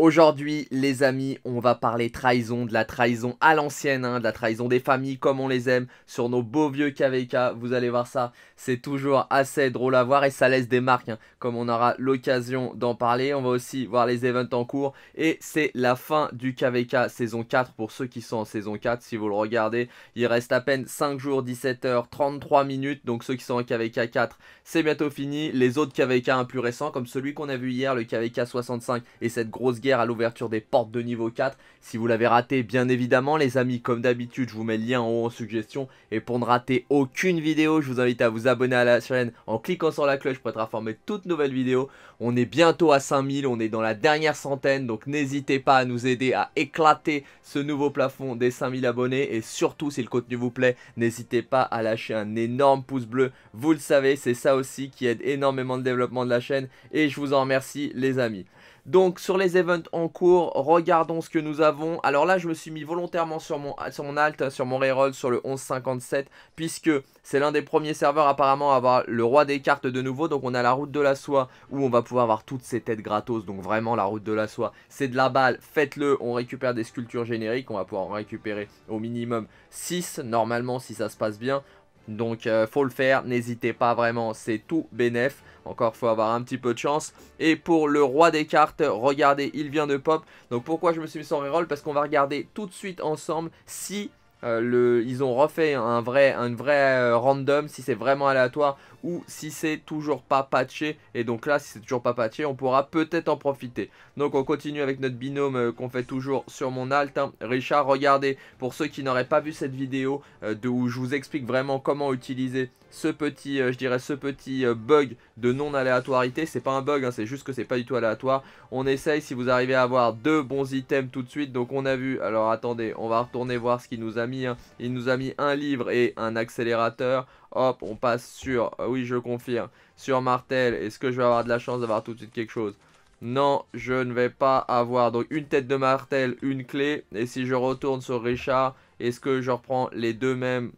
Aujourd'hui, les amis, on va parler trahison, de la trahison à l'ancienne, hein, de la trahison des familles comme on les aime, sur nos beaux vieux KVK. Vous allez voir ça, c'est toujours assez drôle à voir et ça laisse des marques, hein, comme on aura l'occasion d'en parler. On va aussi voir les events en cours et c'est la fin du KVK saison 4 pour ceux qui sont en saison 4. Si vous le regardez, il reste à peine 5 jours, 17h33 minutes. Donc ceux qui sont en KVK 4, c'est bientôt fini. Les autres KVK un plus récents, comme celui qu'on a vu hier, le KVK 65 et cette grosse guerre à l'ouverture des portes de niveau 4. Si vous l'avez raté, bien évidemment, les amis, comme d'habitude, je vous mets le lien en haut en suggestion. Et pour ne rater aucune vidéo, je vous invite à vous abonner à la chaîne en cliquant sur la cloche pour être informé de toutes nouvelles vidéos. On est bientôt à 5000, on est dans la dernière centaine, donc n'hésitez pas à nous aider à éclater ce nouveau plafond des 5000 abonnés. Et surtout, si le contenu vous plaît, n'hésitez pas à lâcher un énorme pouce bleu. Vous le savez, c'est ça aussi qui aide énormément le développement de la chaîne. Et je vous en remercie, les amis. Donc sur les events en cours, regardons ce que nous avons. Alors là, je me suis mis volontairement sur mon, sur alt, sur mon reroll, sur le 1157, puisque c'est l'un des premiers serveurs apparemment à avoir le roi des cartes de nouveau. Donc on a la route de la soie, où on va pouvoir avoir toutes ces têtes gratos. Donc vraiment, la route de la soie, c'est de la balle, faites-le. On récupère des sculptures génériques, on va pouvoir en récupérer au minimum 6, normalement, si ça se passe bien. Donc euh, faut le faire, n'hésitez pas vraiment, c'est tout bénef. Encore faut avoir un petit peu de chance. Et pour le roi des cartes, regardez, il vient de pop. Donc pourquoi je me suis mis sans reroll Parce qu'on va regarder tout de suite ensemble si euh, le, ils ont refait un vrai, un vrai euh, random, si c'est vraiment aléatoire ou si c'est toujours pas patché. Et donc là, si c'est toujours pas patché, on pourra peut-être en profiter. Donc on continue avec notre binôme euh, qu'on fait toujours sur mon alt. Hein. Richard, regardez, pour ceux qui n'auraient pas vu cette vidéo euh, où je vous explique vraiment comment utiliser ce petit, euh, je dirais, ce petit bug de non aléatoirité C'est pas un bug, hein, c'est juste que c'est pas du tout aléatoire. On essaye si vous arrivez à avoir deux bons items tout de suite. Donc on a vu, alors attendez, on va retourner voir ce qu'il nous a mis. Hein. Il nous a mis un livre et un accélérateur. Hop, on passe sur, euh, oui je confirme, sur Martel. Est-ce que je vais avoir de la chance d'avoir tout de suite quelque chose Non, je ne vais pas avoir. Donc une tête de Martel, une clé. Et si je retourne sur Richard, est-ce que je reprends les deux mêmes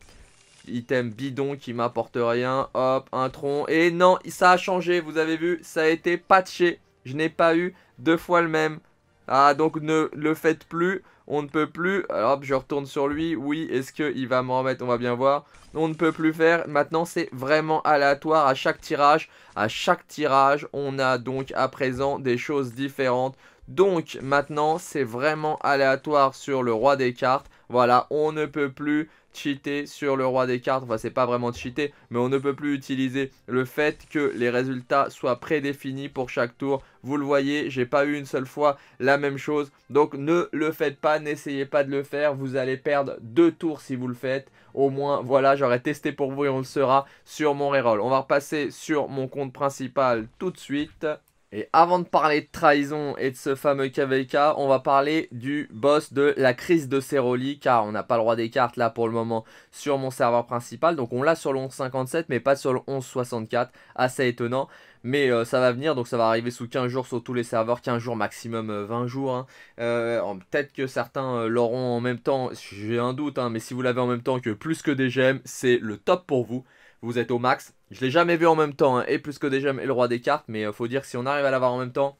items bidons qui m'apportent rien Hop, un tronc. Et non, ça a changé, vous avez vu, ça a été patché. Je n'ai pas eu deux fois le même. Ah, donc ne le faites plus. On ne peut plus. Alors, hop, je retourne sur lui. Oui, est-ce qu'il va me remettre On va bien voir. On ne peut plus faire. Maintenant, c'est vraiment aléatoire à chaque tirage. À chaque tirage, on a donc à présent des choses différentes. Donc, maintenant, c'est vraiment aléatoire sur le roi des cartes. Voilà, on ne peut plus cheater sur le roi des cartes. Enfin, c'est pas vraiment cheater, mais on ne peut plus utiliser le fait que les résultats soient prédéfinis pour chaque tour. Vous le voyez, j'ai pas eu une seule fois la même chose. Donc ne le faites pas, n'essayez pas de le faire. Vous allez perdre deux tours si vous le faites. Au moins, voilà, j'aurais testé pour vous et on le sera sur mon reroll. On va repasser sur mon compte principal tout de suite. Et avant de parler de trahison et de ce fameux KVK, on va parler du boss de la crise de Ceroli, car on n'a pas le droit des cartes là pour le moment sur mon serveur principal. Donc on l'a sur le 1157, mais pas sur le 1164, assez étonnant. Mais euh, ça va venir, donc ça va arriver sous 15 jours sur tous les serveurs, 15 jours maximum, 20 euh, jours. Hein. Euh, peut-être que certains l'auront en même temps, j'ai un doute, hein, mais si vous l'avez en même temps que plus que des gemmes, c'est le top pour vous. Vous êtes au max, je l'ai jamais vu en même temps, hein, et plus que déjà le roi des cartes, mais euh, faut dire que si on arrive à l'avoir en même temps,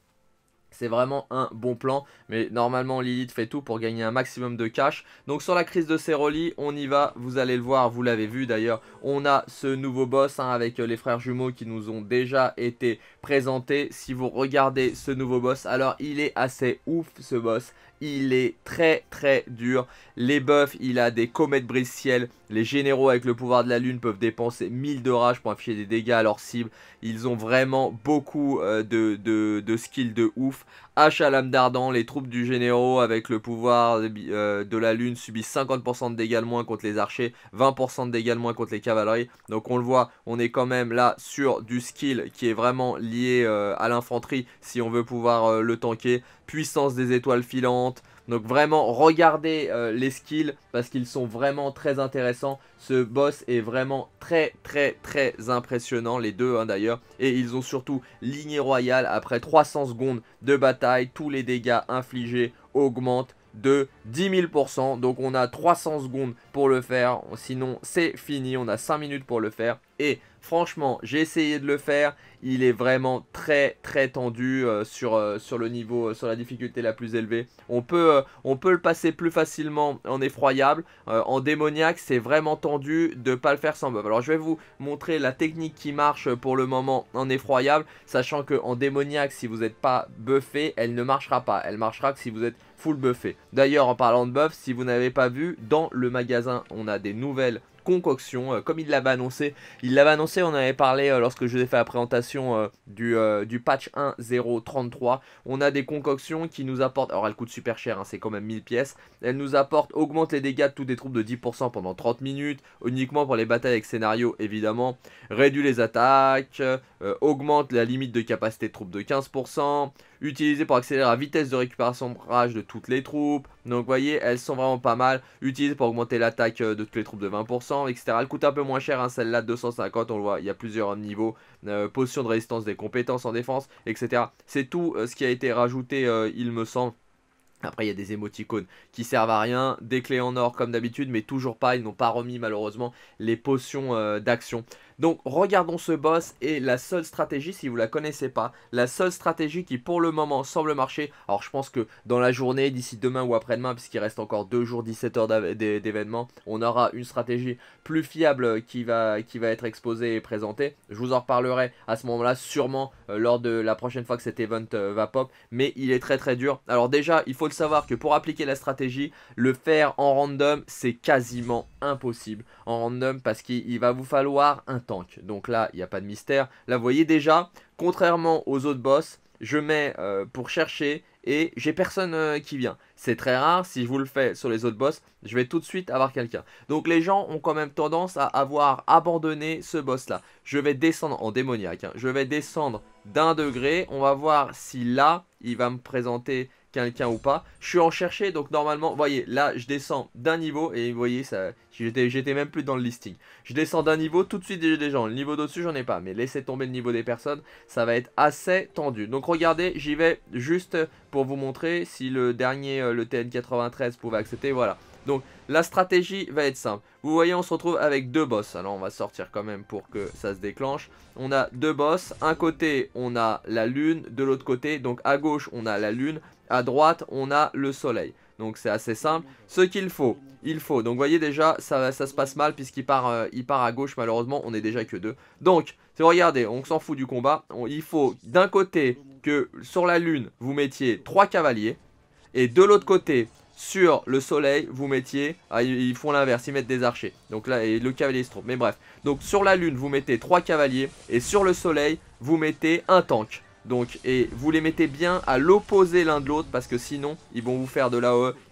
c'est vraiment un bon plan, mais normalement Lilith fait tout pour gagner un maximum de cash. Donc sur la crise de Ceroli, on y va, vous allez le voir, vous l'avez vu d'ailleurs. On a ce nouveau boss hein, avec euh, les frères jumeaux qui nous ont déjà été présentés. Si vous regardez ce nouveau boss, alors il est assez ouf ce boss il est très très dur. Les buffs, il a des comètes brise-ciel. Les généraux avec le pouvoir de la lune peuvent dépenser 1000 de rage pour afficher des dégâts à leur cible. Ils ont vraiment beaucoup euh, de, de, de skills de ouf à l'âme d'ardent, les troupes du généraux avec le pouvoir euh, de, la lune subissent 50% de dégâts moins contre les archers, 20% de dégâts moins contre les cavaleries. Donc on le voit, on est quand même là sur du skill qui est vraiment lié euh, à l'infanterie si on veut pouvoir euh, le tanker. Puissance des étoiles filantes, donc vraiment, regardez euh, les skills parce qu'ils sont vraiment très intéressants. Ce boss est vraiment très très très impressionnant, les deux hein, d'ailleurs. Et ils ont surtout lignée royale après 300 secondes de bataille. Tous les dégâts infligés augmentent de 10 000%. Donc on a 300 secondes pour le faire. Sinon c'est fini. On a 5 minutes pour le faire. Et franchement, j'ai essayé de le faire. Il est vraiment très très tendu euh, sur, euh, sur, le niveau, euh, sur la difficulté la plus élevée. On peut, on peut le passer plus facilement en effroyable. en démoniaque, c'est vraiment tendu de ne pas le faire sans buff. Alors je vais vous montrer la technique qui marche pour le moment en effroyable. Sachant en démoniaque, si vous n'êtes pas buffé, elle ne marchera pas. Elle marchera que si vous êtes full buffé. D'ailleurs, en parlant de buff si vous n'avez pas vu, dans le magasin, on a des nouvelles concoctions. Euh, comme il l'avait annoncé. Il l'avait annoncé, on avait parlé euh, lorsque je vous ai fait la présentation euh, du, du patch 1.0.33. On a des concoctions qui nous apportent, alors elles coûtent super cher, hein, c'est quand même 1000 pièces. Elles nous apportent, augmente les dégâts de toutes les troupes de 10% pendant 30 minutes, uniquement pour les batailles avec scénario évidemment. Réduit les attaques, augmente la limite de capacité de troupes de 15%. Utilisé pour accélérer la vitesse de récupération rage de toutes les troupes. Donc vous voyez, elles sont vraiment pas mal, utilisées pour augmenter l'attaque euh, de toutes les troupes de 20%, etc. Elle coûte un peu moins cher, hein, celle-là de 250, on le voit, il y a plusieurs niveaux, euh, potion de résistance des compétences en défense, etc. C'est tout euh, ce qui a été rajouté, il me semble. Après, il y a des émoticônes qui servent à rien, des clés en or comme d'habitude, mais toujours pas, ils n'ont pas remis malheureusement les potions d'action. Donc regardons ce boss et la seule stratégie, si vous la connaissez pas, la seule stratégie qui pour le moment semble marcher, alors je pense que dans la journée, d'ici demain ou après-demain, puisqu'il reste encore 2 jours, 17 heures d'événements, on aura une stratégie plus fiable qui va, qui va être exposée et présentée. Je vous en reparlerai à ce moment-là, sûrement euh, lors de la prochaine fois que cet event euh, va pop, mais il est très très dur. Alors déjà, il faut le savoir que pour appliquer la stratégie, le faire en random, c'est quasiment impossible en random parce qu'il va vous falloir un donc là, il n'y a pas de mystère. Là, vous voyez déjà, contrairement aux autres boss, je mets euh, pour chercher et j'ai personne euh, qui vient. C'est très rare, si je vous le fais sur les autres boss, je vais tout de suite avoir quelqu'un. Donc les gens ont quand même tendance à avoir abandonné ce boss là. Je vais descendre en démoniaque, hein. je vais descendre d'un degré, on va voir si là, il va me présenter quelqu'un ou pas. Je suis en chercher, donc normalement, voyez, là, je descends d'un niveau, et vous voyez, ça, j'étais même plus dans le listing. Je descends d'un niveau, tout de suite, j'ai des gens. Le niveau d'au-dessus, j'en ai pas, mais laissez tomber le niveau des personnes, ça va être assez tendu. Donc regardez, j'y vais juste pour vous montrer si le dernier, euh, le TN93, pouvait accepter, voilà. Donc la stratégie va être simple. Vous voyez, on se retrouve avec deux boss. Alors on va sortir quand même pour que ça se déclenche. On a deux boss. Un côté, on a la lune. De l'autre côté, donc à gauche, on a la lune à droite, on a le soleil. Donc c'est assez simple. Ce qu'il faut, il faut. Donc vous voyez déjà, ça, ça se passe mal puisqu'il part, euh, il part à gauche malheureusement, on est déjà que deux. Donc, vous regardez, on s'en fout du combat. il faut d'un côté que sur la lune, vous mettiez trois cavaliers. Et de l'autre côté, sur le soleil, vous mettiez... Ah, ils font l'inverse, ils mettent des archers. Donc là, et le cavalier se trompe. Mais bref. Donc sur la lune, vous mettez trois cavaliers. Et sur le soleil, vous mettez un tank. Donc, et vous les mettez bien à l'opposé l'un de l'autre parce que sinon, ils vont vous faire de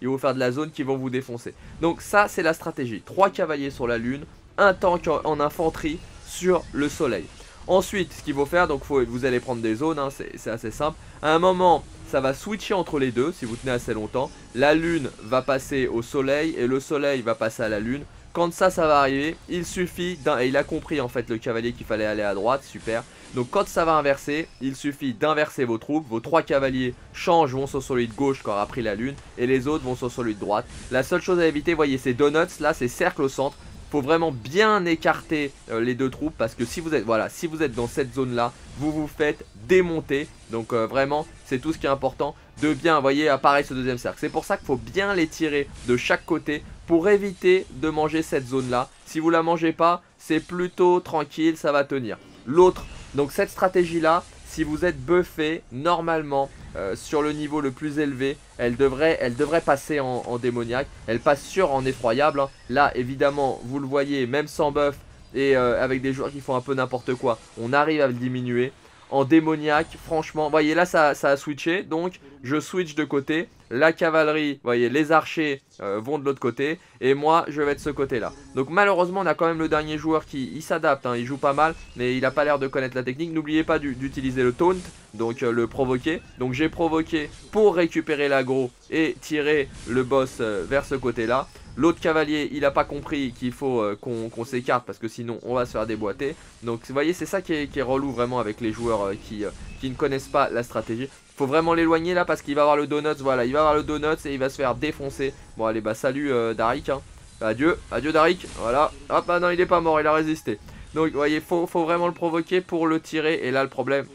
ils vont faire de la zone qui vont vous défoncer. Donc ça, c'est la stratégie. 3 cavaliers sur la lune, un tank en, infanterie sur le soleil. Ensuite, ce qu'il faut faire, donc faut, vous allez prendre des zones, hein, c'est assez simple. À un moment, ça va switcher entre les deux si vous tenez assez longtemps. La lune va passer au soleil et le soleil va passer à la lune. Quand ça, ça va arriver, il suffit d'un... Et il a compris en fait le cavalier qu'il fallait aller à droite, super. Donc quand ça va inverser, il suffit d'inverser vos troupes. Vos trois cavaliers changent, vont sur celui de gauche quand aura pris la lune. Et les autres vont sur celui de droite. La seule chose à éviter, voyez, ces donuts là, ces cercles au centre faut vraiment bien écarter euh, les deux troupes parce que si vous êtes voilà, si vous êtes dans cette zone là, vous vous faites démonter. Donc euh, vraiment, c'est tout ce qui est important bien, vous voyez, apparaît ce deuxième cercle. C'est pour ça qu'il faut bien les tirer de chaque côté pour éviter de manger cette zone-là. Si vous la mangez pas, c'est plutôt tranquille, ça va tenir. L'autre, donc cette stratégie-là, si vous êtes buffé, normalement, euh, sur le niveau le plus élevé, elle devrait, elle devrait passer en, démoniaque. Elle passe sur en effroyable. Hein. Là, évidemment, vous le voyez, même sans buff, et euh, avec des joueurs qui font un peu n'importe quoi, on arrive à le diminuer en démoniaque. Franchement, voyez là, ça, ça a switché. Donc, je switch de côté la cavalerie, voyez, les archers euh, vont de l'autre côté, et moi, je vais de ce côté-là. Donc malheureusement, on a quand même le dernier joueur qui s'adapte, hein, il joue pas mal, mais il a pas l'air de connaître la technique. N'oubliez pas d'utiliser le taunt, donc euh, le provoquer. Donc j'ai provoqué pour récupérer l'aggro et tirer le boss euh, vers ce côté-là. L'autre cavalier, il n'a pas compris qu'il faut qu'on s'écarte parce que sinon on va se faire déboîter. Donc vous voyez, c'est ça qui est, relou vraiment avec les joueurs qui, qui, ne connaissent pas la stratégie. Faut vraiment l'éloigner là parce qu'il va avoir le donuts. Voilà, il va avoir le donuts et il va se faire défoncer. Bon, allez, bah salut euh, Darik. Hein. Adieu, adieu Darik. Voilà. Hop, ah non, il est pas mort, il a résisté. Donc, vous voyez, faut, faut vraiment le provoquer pour le tirer. Et là, le problème,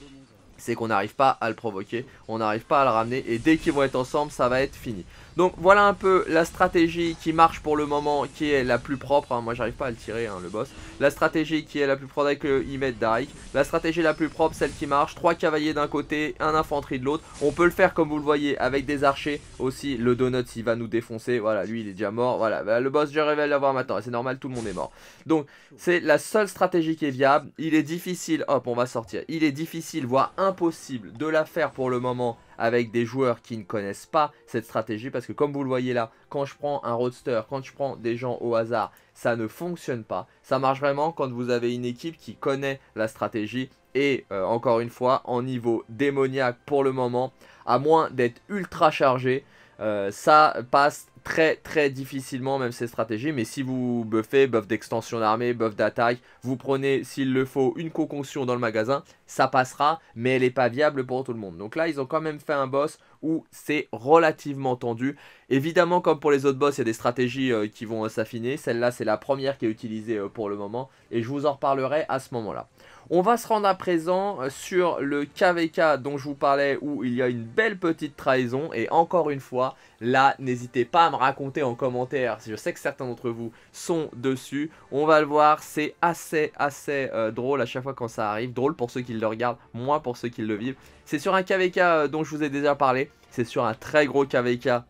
c'est qu'on n'arrive pas à le provoquer. On n'arrive pas à le ramener. Et dès qu'ils vont être ensemble, ça va être fini. Donc voilà un peu la stratégie qui marche pour le moment, qui est la plus propre. Hein. Moi j'arrive pas à le tirer, hein, le boss. La stratégie qui est la plus propre avec le Imet Darik. La stratégie la plus propre, celle qui marche. Trois cavaliers d'un côté, un infanterie de l'autre. On peut le faire comme vous le voyez avec des archers aussi. Le Donut il va nous défoncer. Voilà, lui il est déjà mort. Voilà, bah, le boss je révèle l'avoir maintenant. C'est normal, tout le monde est mort. Donc c'est la seule stratégie qui est viable. Il est difficile, hop on va sortir. Il est difficile, voire impossible de la faire pour le moment avec des joueurs qui ne connaissent pas cette stratégie parce que comme vous le voyez là, quand je prends un roadster, quand je prends des gens au hasard, ça ne fonctionne pas. Ça marche vraiment quand vous avez une équipe qui connaît la stratégie et euh, encore une fois en niveau démoniaque pour le moment, à moins d'être ultra chargé, euh, ça passe très très difficilement même ces stratégies mais si vous buffez, buff d'extension d'armée, buff d'attaque, vous prenez s'il le faut une coconction dans le magasin, ça passera mais elle n'est pas viable pour tout le monde. Donc là ils ont quand même fait un boss où c'est relativement tendu. Évidemment comme pour les autres boss il y a des stratégies euh, qui vont s'affiner, celle-là c'est la première qui est utilisée euh, pour le moment et je vous en reparlerai à ce moment là. On va se rendre à présent euh, sur le KVK dont je vous parlais où il y a une belle petite trahison et encore une fois, là, n'hésitez pas à me raconter en commentaire, je sais que certains d'entre vous sont dessus, on va le voir, c'est assez assez euh, drôle à chaque fois quand ça arrive, drôle pour ceux qui le regardent, moins pour ceux qui le vivent. C'est sur un KVK euh, dont je vous ai déjà parlé, c'est sur un très gros KVK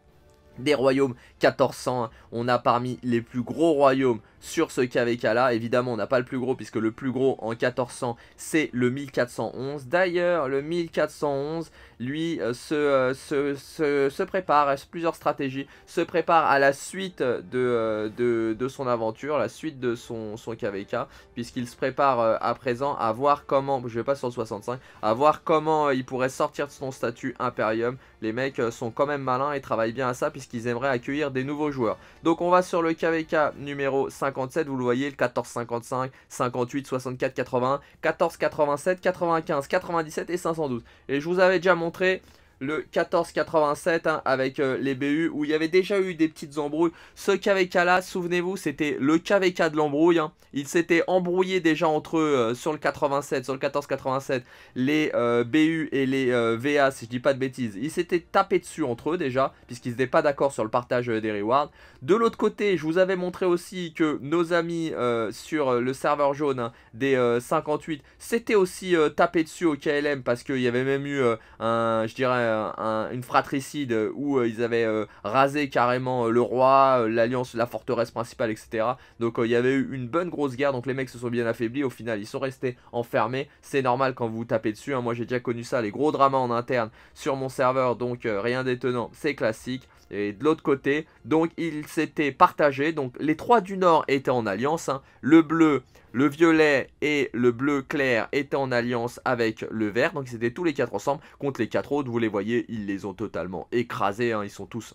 des royaumes 1400, on a parmi les plus gros royaumes sur ce KVK là. Évidemment, on n'a pas le plus gros puisque le plus gros en 1400, c'est le 1411. D'ailleurs, le 1411, lui, euh, euh, se, prépare à plusieurs stratégies, se prépare à la suite de, euh, de, son aventure, la suite de son, son KVK, puisqu'il se prépare à présent à voir comment, je vais pas sur le 65, à voir comment il pourrait sortir de son statut Imperium. Les mecs sont quand même malins et travaillent bien à ça puisqu'ils aimeraient accueillir des nouveaux joueurs. Donc on va sur le KVK numéro 5 vous le voyez, le 1455, 58, 64, 80, 14, 87, 95, 97 et 512. Et je vous avais déjà montré le 1487 hein, avec euh, les BU où il y avait déjà eu des petites embrouilles. Ce KVK là, souvenez-vous, c'était le KVK de l'embrouille. Hein. Il s'était embrouillé déjà entre eux sur le 87, sur le 1487, les euh, BU et les euh, VA, si je dis pas de bêtises. Ils s'étaient tapés dessus entre eux déjà, puisqu'ils n'étaient pas d'accord sur le partage des rewards. De l'autre côté, je vous avais montré aussi que nos amis sur le serveur jaune hein, des 58 s'étaient aussi tapés dessus au KLM parce qu'il y avait même eu un, je dirais, euh, une fratricide où euh, ils avaient euh, rasé carrément le roi, l'alliance, la forteresse principale, etc. Donc il y avait eu une bonne grosse guerre, donc les mecs se sont bien affaiblis, au final ils sont restés enfermés, c'est normal quand vous vous tapez dessus, hein. moi j'ai déjà connu ça, les gros dramas en interne sur mon serveur, donc rien d'étonnant, c'est classique et de l'autre côté. Donc ils s'étaient partagés. Donc les trois du nord étaient en alliance. Hein. Le bleu, le violet et le bleu clair étaient en alliance avec le vert. Donc c'était tous les quatre ensemble contre les quatre autres. Vous les voyez, ils les ont totalement écrasés. Hein. Ils sont tous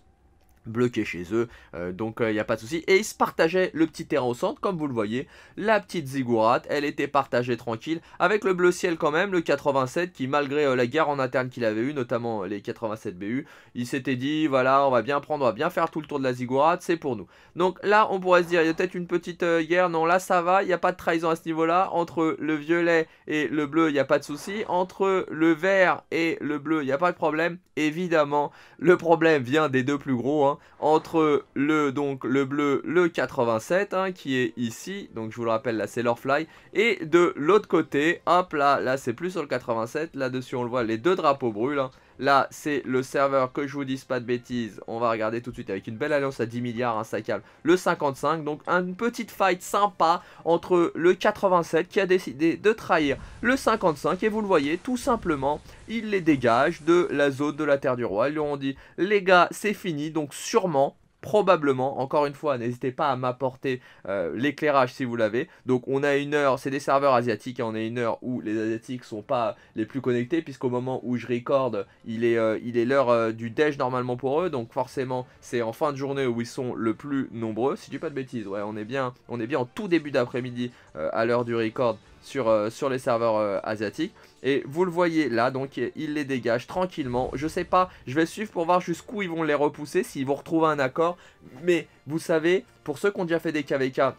bloqué chez eux. Euh, donc il euh, n'y a pas de souci. Et ils se partageaient le petit terrain au centre, comme vous le voyez. La petite ziggourate, elle était partagée tranquille. Avec le bleu ciel quand même, le 87, qui malgré euh, la guerre en interne qu'il avait eu, notamment les 87 BU, il s'était dit, voilà, on va bien prendre, on va bien faire tout le tour de la zigourate c'est pour nous. Donc là, on pourrait se dire, il y a peut-être une petite guerre. Non, là, ça va, il n'y a pas de trahison à ce niveau-là. Entre le violet et le bleu, il n'y a pas de souci. Entre le vert et le bleu, il n'y a pas de problème. Évidemment, le problème vient des deux plus gros, hein entre le, donc, le bleu, le 87, hein, qui est ici, donc je vous le rappelle, là c'est leur fly et de l'autre côté, hop là, là c'est plus sur le 87, là-dessus on le voit, les deux drapeaux brûlent, hein. Là, c'est le serveur, que je vous dise pas de bêtises, on va regarder tout de suite avec une belle alliance à 10 milliards, hein, ça calme, le 55. Donc, une petite fight sympa entre le 87 qui a décidé de trahir le 55. Et vous le voyez, tout simplement, il les dégage de la zone de la Terre du Roi. Ils lui ont dit, les gars, c'est fini, donc sûrement probablement. Encore une fois, n'hésitez pas à m'apporter euh, l'éclairage si vous l'avez. Donc on a une heure, c'est des serveurs asiatiques et hein, on est une heure où les asiatiques sont pas les plus connectés puisqu'au moment où je recorde, il est euh, il est l'heure euh, du déj normalement pour eux. Donc forcément, c'est en fin de journée où ils sont le plus nombreux. Si je dis pas de bêtises, ouais, on est bien on est bien en tout début d'après-midi à l'heure du record sur sur les serveurs asiatiques. Et vous le voyez là, donc il les dégage tranquillement. Je sais pas, je vais suivre pour voir jusqu'où ils vont les repousser, s'ils vont retrouver un accord. Mais vous savez, pour ceux qui ont déjà fait des KVK,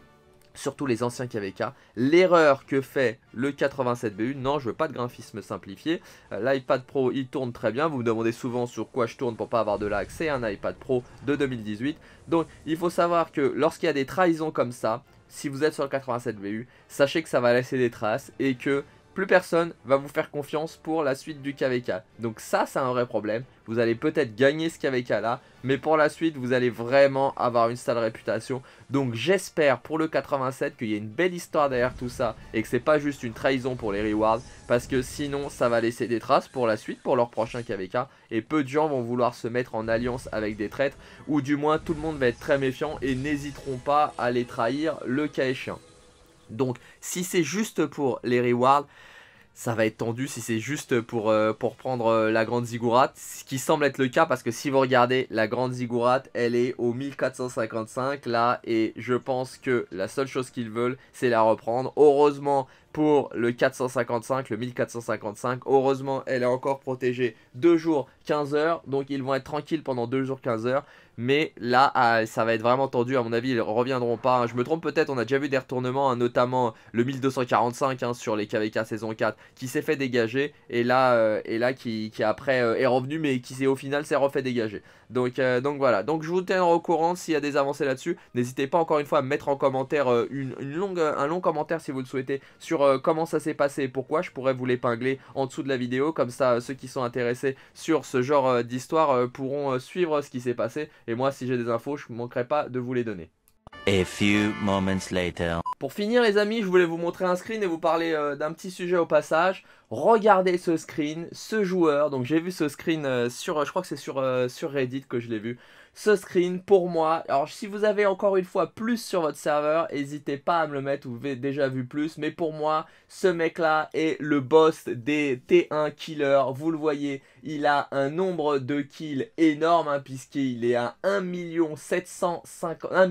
surtout les anciens KVK, l'erreur que fait le 87BU, non je veux pas de graphisme simplifié, euh, l'iPad Pro il tourne très bien, vous me demandez souvent sur quoi je tourne pour pas avoir de lag, c'est un iPad Pro de 2018, donc il faut savoir que lorsqu'il y a des trahisons comme ça, si vous êtes sur le 87BU, sachez que ça va laisser des traces et que plus personne va vous faire confiance pour la suite du KVK. Donc ça, c'est un vrai problème. Vous allez peut-être gagner ce KVK là, mais pour la suite, vous allez vraiment avoir une sale réputation. Donc j'espère pour le 87 qu'il y ait une belle histoire derrière tout ça et que c'est pas juste une trahison pour les rewards, parce que sinon, ça va laisser des traces pour la suite, pour leur prochain KVK, et peu de gens vont vouloir se mettre en alliance avec des traîtres, ou du moins tout le monde va être très méfiant et n'hésiteront pas à les trahir le cas échéant. Donc si c'est juste pour les rewards, ça va être tendu si c'est juste pour, euh, pour prendre euh, la grande ziggurat, ce qui semble être le cas parce que si vous regardez la grande ziggurat, elle est au 1455 là et je pense que la seule chose qu'ils veulent c'est la reprendre. Heureusement pour le 455, le 1455. Heureusement, elle est encore protégée 2 jours 15 heures. Donc ils vont être tranquilles pendant 2 jours 15 heures. Mais là, ah, ça va être vraiment tendu. À mon avis, ils reviendront pas. Hein. Je me trompe peut-être, on a déjà vu des retournements, hein, notamment le 1245 hein, sur les KVK saison 4, qui s'est fait dégager. Et là, euh, et là qui, après euh, est revenu, mais qui au final s'est refait dégager. Euh, donc, voilà, donc je vous tiens au courant s'il y a des avancées là-dessus. N'hésitez pas encore une fois à mettre en commentaire euh, une, longue, un long commentaire si vous le souhaitez sur euh, comment ça s'est passé et pourquoi. Je pourrais vous l'épingler en dessous de la vidéo, comme ça ceux qui sont intéressés sur ce genre d'histoire pourront suivre ce qui s'est passé. Et moi, si j'ai des infos, je ne manquerai pas de vous les donner. Pour finir les amis, je voulais vous montrer un screen et vous parler d'un petit sujet au passage regardez ce screen, ce joueur. Donc j'ai vu ce screen euh, sur, je crois que c'est sur, euh, sur Reddit que je l'ai vu. Ce screen pour moi. Alors si vous avez encore une fois plus sur votre serveur, n'hésitez pas à me le mettre. Vous avez déjà vu plus, mais pour moi, ce mec-là est le boss des T1 killers. Vous le voyez, il a un nombre de kills énorme hein, puisqu'il est à 1 1 milliard 751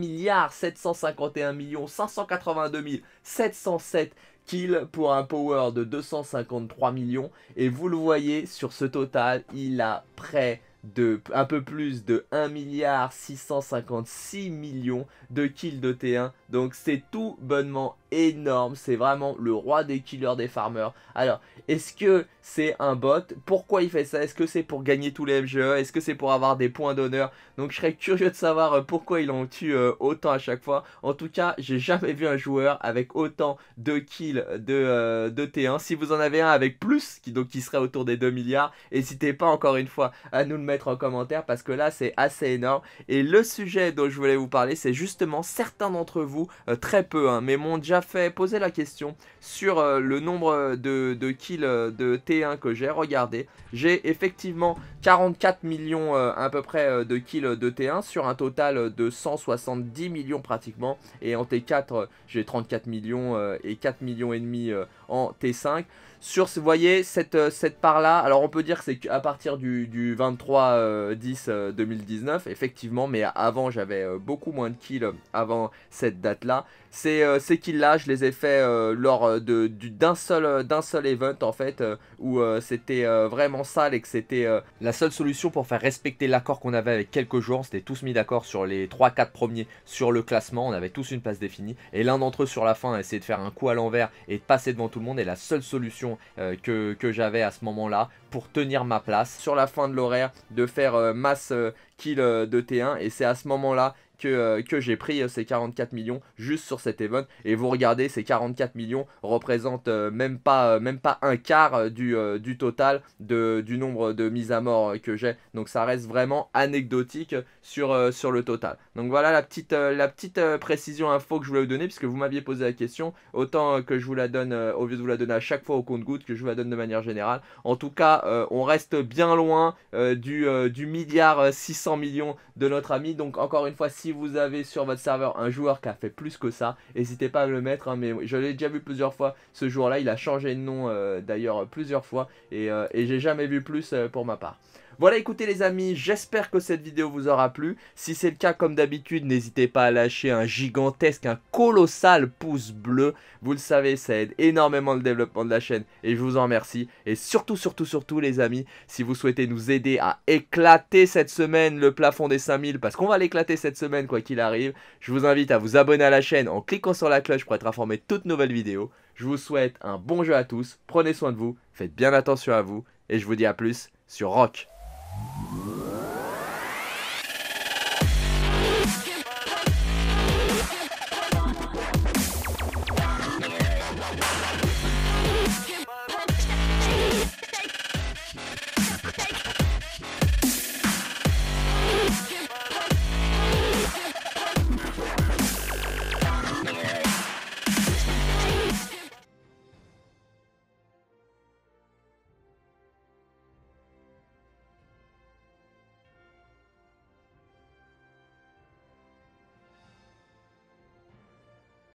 millions 582 707 Kill pour un power de 253 millions. Et vous le voyez, sur ce total, il a près de un peu plus de 1 milliard 656 millions de kills de T1 donc c'est tout bonnement énorme, c'est vraiment le roi des killers des farmers. Alors, est-ce que c'est un bot Pourquoi il fait ça Est-ce que c'est pour gagner tous les MGE Est-ce que c'est pour avoir des points d'honneur Donc je serais curieux de savoir euh, pourquoi il en tue euh, autant à chaque fois. En tout cas, j'ai jamais vu un joueur avec autant de kills de, euh, T1. Si vous en avez un avec plus, donc qui serait autour des 2 milliards, n'hésitez pas encore une fois à nous le mettre en commentaire parce que là c'est assez énorme. Et le sujet dont je voulais vous parler, c'est justement certains d'entre vous euh, très peu, hein, mais m'ont déjà fait poser la question sur euh, le nombre euh, de, kills de T1 que j'ai regardé. J'ai effectivement 44 millions à peu près de kills de T1 sur un total de 170 millions pratiquement. Et en T4, j'ai 34 millions et 4 millions et demi en T5 sur, vous voyez, cette, euh, cette part-là. Alors, on peut dire que c'est à partir du, 23-10-2019, euh, euh, effectivement, mais avant, j'avais beaucoup moins de kills avant cette date-là. Ces, kills-là, je les ai fait lors de, d'un, seul, d'un seul event, en fait, où c'était vraiment sale et que c'était la seule solution pour faire respecter l'accord qu'on avait avec quelques joueurs. On s'était tous mis d'accord sur les 3-4 premiers sur le classement. On avait tous une place définie. Et l'un d'entre eux, sur la fin, a essayé de faire un coup à l'envers et de passer devant tout le monde. Et la seule solution euh, que, que j'avais à ce moment-là pour tenir ma place sur la fin de l'horaire, de faire euh, masse euh, kill de T1 et c'est à ce moment-là euh, que, j'ai pris euh, ces 44 millions juste sur cet event. Et vous regardez, ces 44 millions représentent euh, même, pas, même pas un quart du, du total du nombre de mises à mort que j'ai. Donc ça reste vraiment anecdotique sur, sur le total. Donc voilà la petite, la petite précision info que je voulais vous donner puisque vous m'aviez posé la question. Autant que je vous la donne, au lieu de vous la donner à chaque fois au compte-goutte, que je vous la donne de manière générale. En tout cas, on reste bien loin du, du milliard 600 millions de notre ami. Donc encore une fois, si si vous avez sur votre serveur un joueur qui a fait plus que ça, n'hésitez pas à le mettre. Hein, mais je l'ai déjà vu plusieurs fois. Ce joueur-là, il a changé de nom euh, d'ailleurs plusieurs fois. Euh, et j'ai jamais vu plus euh, pour ma part. Voilà, écoutez les amis, j'espère que cette vidéo vous aura plu. Si c'est le cas, comme d'habitude, n'hésitez pas à lâcher un gigantesque, un colossal pouce bleu. Vous le savez, ça aide énormément le développement de la chaîne et je vous en remercie. Et surtout, surtout, surtout les amis, si vous souhaitez nous aider à éclater cette semaine le plafond des 5000, parce qu'on va l'éclater cette semaine quoi qu'il arrive, je vous invite à vous abonner à la chaîne en cliquant sur la cloche pour être informé de toutes nouvelles vidéos. Je vous souhaite un bon jeu à tous, prenez soin de vous, faites bien attention à vous, et je vous dis à plus sur Rock.